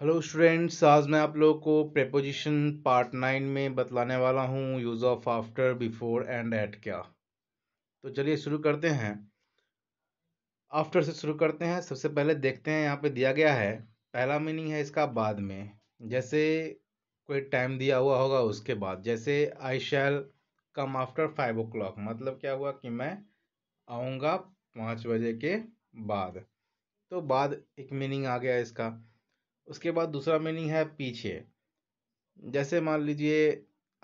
hello students आज मैं आप लोग को प्रेपोजिशन पार्ट नाइन में बतलाने वाला हूँ use of after before and at क्या तो चलिए शुरू करते हैं आफ्टर से शुरू करते हैं सबसे पहले देखते हैं यहाँ पे दिया गया है पहला मीनिंग है इसका बाद में जैसे कोई टाइम दिया हुआ होगा उसके बाद जैसे I shall come after five o'clock मतलब क्या हुआ कि मैं आऊँगा पाँच बजे के बाद तो बाद एक मीनिंग आ गया इसका उसके बाद दूसरा मीनिंग है पीछे जैसे मान लीजिए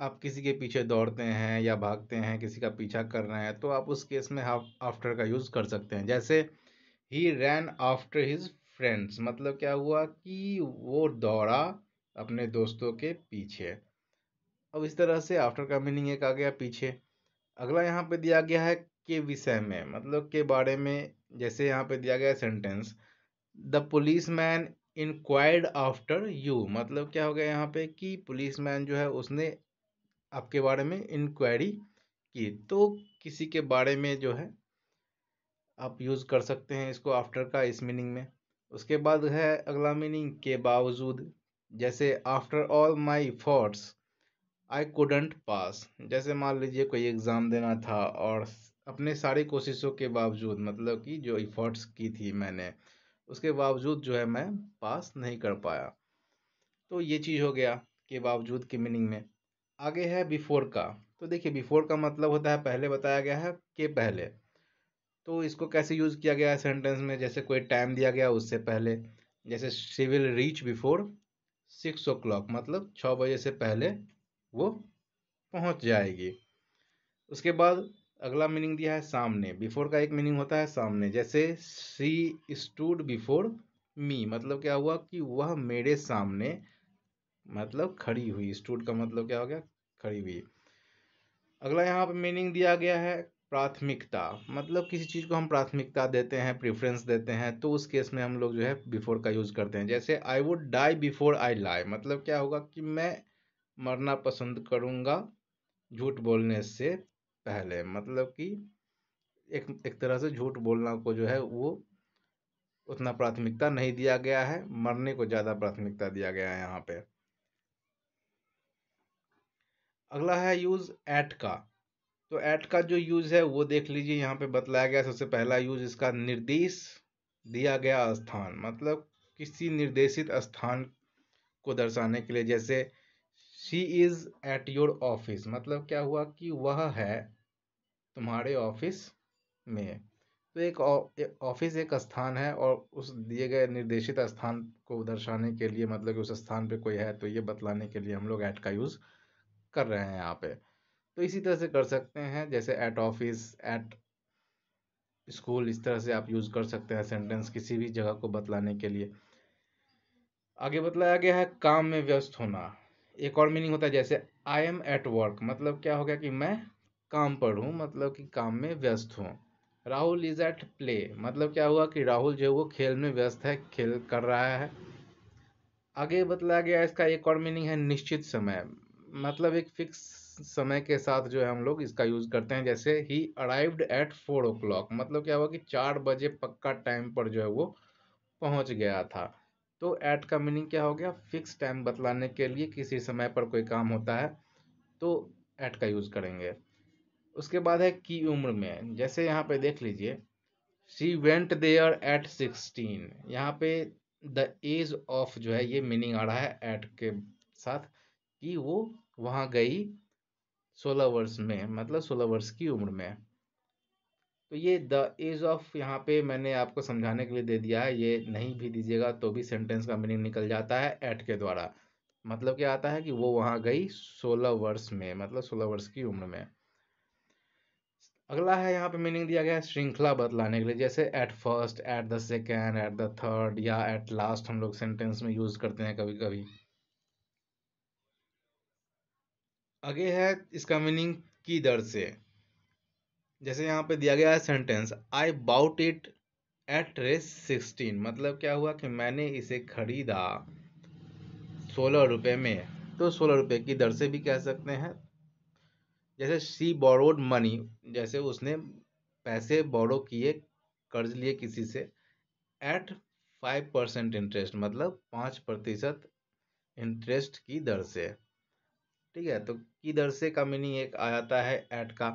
आप किसी के पीछे दौड़ते हैं या भागते हैं किसी का पीछा कर रहे हैं तो आप उस केस में आफ्टर का यूज़ कर सकते हैं जैसे he ran after his friends मतलब क्या हुआ कि वो दौड़ा अपने दोस्तों के पीछे अब इस तरह से आफ्टर का मीनिंग एक आ गया पीछे अगला यहाँ पे दिया गया है के विषय में मतलब के बारे में जैसे यहाँ पे दिया गया sentence the policeman inquired after you मतलब क्या हो गया यहाँ पे कि पुलिस मैन जो है उसने आपके बारे में इंक्वायरी की तो किसी के बारे में जो है आप यूज़ कर सकते हैं इसको आफ्टर का इस मीनिंग में उसके बाद है अगला मीनिंग के बावजूद जैसे after all my efforts I couldn't pass जैसे मान लीजिए कोई एग्ज़ाम देना था और अपने सारी कोशिशों के बावजूद मतलब कि जो इफ़र्ट्स की थी मैंने उसके बावजूद जो है मैं पास नहीं कर पाया तो ये चीज़ हो गया के बावजूद की मीनिंग में आगे है बिफोर का तो देखिए बिफोर का मतलब होता है पहले बताया गया है के पहले तो इसको कैसे यूज़ किया गया है सेंटेंस में जैसे कोई टाइम दिया गया उससे पहले जैसे she will reach before six o'clock मतलब छः बजे से पहले वो पहुंच जाएगी उसके बाद अगला मीनिंग दिया है सामने बिफोर का एक मीनिंग होता है सामने जैसे सी स्टूड बिफोर मी मतलब क्या हुआ कि वह मेरे सामने मतलब खड़ी हुई स्टूड का मतलब क्या हो गया खड़ी हुई अगला यहाँ पर मीनिंग दिया गया है प्राथमिकता मतलब किसी चीज़ को हम प्राथमिकता देते हैं प्रेफरेंस देते हैं तो उस केस में हम लोग जो है बिफोर का यूज़ करते हैं जैसे I would die before I lie मतलब क्या होगा कि मैं मरना पसंद करूँगा झूठ बोलने से पहले मतलब कि एक एक तरह से झूठ बोलना को जो है वो उतना प्राथमिकता नहीं दिया गया है मरने को ज़्यादा प्राथमिकता दिया गया है यहाँ पे अगला है यूज़ ऐट का तो ऐट का जो यूज़ है वो देख लीजिए यहाँ पे बतलाया गया सबसे पहला यूज़ इसका निर्देश दिया गया स्थान मतलब किसी निर्देशित स्थान को दर्शाने के लिए जैसे she is at your office मतलब क्या हुआ कि वह है तुम्हारे ऑफिस में तो एक ऑफिस एक स्थान है और उस दिए गए निर्देशित स्थान को दर्शाने के लिए मतलब कि उस स्थान पे कोई है तो ये बतलाने के लिए हम लोग ऐट का यूज़ कर रहे हैं यहाँ पे तो इसी तरह से कर सकते हैं जैसे ऐट ऑफिस ऐट स्कूल इस तरह से आप यूज़ कर सकते हैं सेंटेंस किसी भी जगह को बतलाने के लिए आगे बतलाया गया है काम में व्यस्त होना एक और मीनिंग होता है जैसे आई एम एट वर्क मतलब क्या हो गया कि मैं काम पर हूँ मतलब कि काम में व्यस्त हूँ राहुल इज एट प्ले मतलब क्या हुआ कि राहुल जो है वो खेल में व्यस्त है खेल कर रहा है आगे बतलाया गया इसका एक और मीनिंग है निश्चित समय मतलब एक फिक्स समय के साथ जो है हम लोग इसका यूज़ करते हैं जैसे he arrived at four o'clock मतलब क्या हुआ कि चार बजे पक्का टाइम पर जो है वो पहुंच गया था तो ऐट का मीनिंग क्या हो गया फिक्स टाइम बतलाने के लिए किसी समय पर कोई काम होता है तो ऐट का यूज़ करेंगे उसके बाद है की उम्र में जैसे यहाँ पे देख लीजिए she went there at sixteen यहाँ पे द एज ऑफ जो है ये मीनिंग आ रहा है ऐट के साथ कि वो वहाँ गई सोलह वर्ष में मतलब सोलह वर्ष की उम्र में तो ये द इज ऑफ यहाँ पे मैंने आपको समझाने के लिए दे दिया है ये नहीं भी दीजिएगा तो भी सेंटेंस का मीनिंग निकल जाता है एट के द्वारा मतलब क्या आता है कि वो वहाँ गई सोलह वर्ष में मतलब सोलह वर्ष की उम्र में अगला है यहाँ पे मीनिंग दिया गया है श्रृंखला बदलाने के लिए जैसे at first at the second at the third या एट लास्ट हम लोग सेंटेंस में यूज करते हैं कभी कभी आगे है इसका मीनिंग की दर से जैसे यहाँ पे दिया गया है sentence I bought it at Rs sixteen मतलब क्या हुआ कि मैंने इसे खरीदा सोलह रुपये में तो सोलह रुपये की दर से भी कह सकते हैं जैसे सी बोरोड मनी जैसे उसने पैसे बोरो किए कर्ज लिए किसी से एट फाइव परसेंट इंटरेस्ट मतलब पाँच प्रतिशत इंटरेस्ट की दर से ठीक है तो की दर से का मीनिंग एक आ जाता है एट का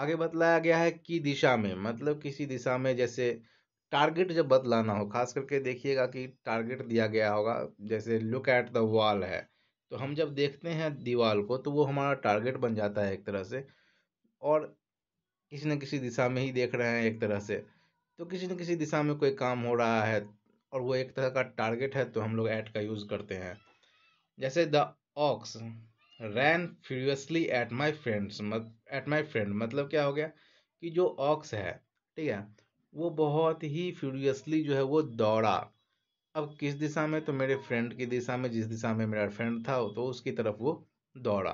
आगे बतलाया गया है कि दिशा में मतलब किसी दिशा में जैसे टारगेट जब बतलाना हो खास करके देखिएगा कि टारगेट दिया गया होगा जैसे लुक एट द वॉल है तो हम जब देखते हैं दीवार को तो वो हमारा टारगेट बन जाता है एक तरह से और किसी न किसी दिशा में ही देख रहे हैं एक तरह से तो किसी न किसी दिशा में कोई काम हो रहा है और वो एक तरह का टारगेट है तो हम लोग ऐट का यूज़ करते हैं जैसे the ox ran furiously at my friends at my friend मतलब क्या हो गया कि जो ऑक्स है ठीक है वो बहुत ही फ्यूरियसली जो है वो दौड़ा अब किस दिशा में तो मेरे फ्रेंड की दिशा में जिस दिशा में मेरा फ्रेंड था तो उसकी तरफ वो दौड़ा